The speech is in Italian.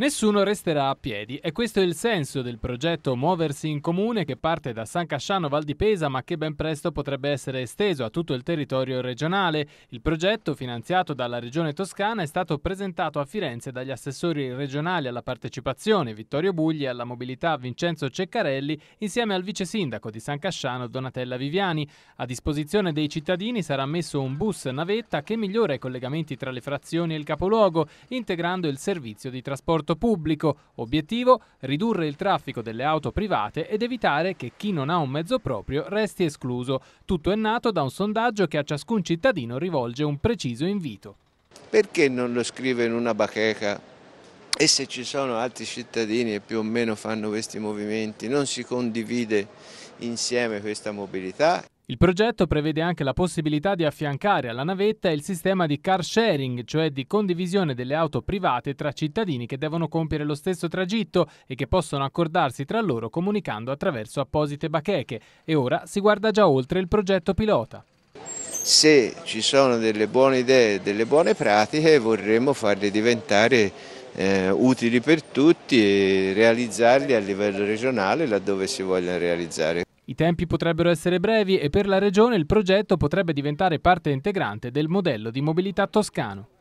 Nessuno resterà a piedi e questo è il senso del progetto Muoversi in Comune che parte da San Casciano Val di Pesa ma che ben presto potrebbe essere esteso a tutto il territorio regionale. Il progetto, finanziato dalla Regione Toscana, è stato presentato a Firenze dagli assessori regionali alla partecipazione Vittorio Bugli e alla mobilità Vincenzo Ceccarelli insieme al vice sindaco di San Casciano Donatella Viviani. A disposizione dei cittadini sarà messo un bus navetta che migliora i collegamenti tra le frazioni e il capoluogo, integrando il servizio di trasporto trasporto pubblico, obiettivo ridurre il traffico delle auto private ed evitare che chi non ha un mezzo proprio resti escluso. Tutto è nato da un sondaggio che a ciascun cittadino rivolge un preciso invito. Perché non lo scrive in una bacheca? E se ci sono altri cittadini che più o meno fanno questi movimenti, non si condivide insieme questa mobilità. Il progetto prevede anche la possibilità di affiancare alla navetta il sistema di car sharing, cioè di condivisione delle auto private tra cittadini che devono compiere lo stesso tragitto e che possono accordarsi tra loro comunicando attraverso apposite bacheche. E ora si guarda già oltre il progetto pilota. Se ci sono delle buone idee, delle buone pratiche, vorremmo farle diventare eh, utili per tutti e realizzarle a livello regionale laddove si vogliono realizzare. I tempi potrebbero essere brevi e per la Regione il progetto potrebbe diventare parte integrante del modello di mobilità toscano.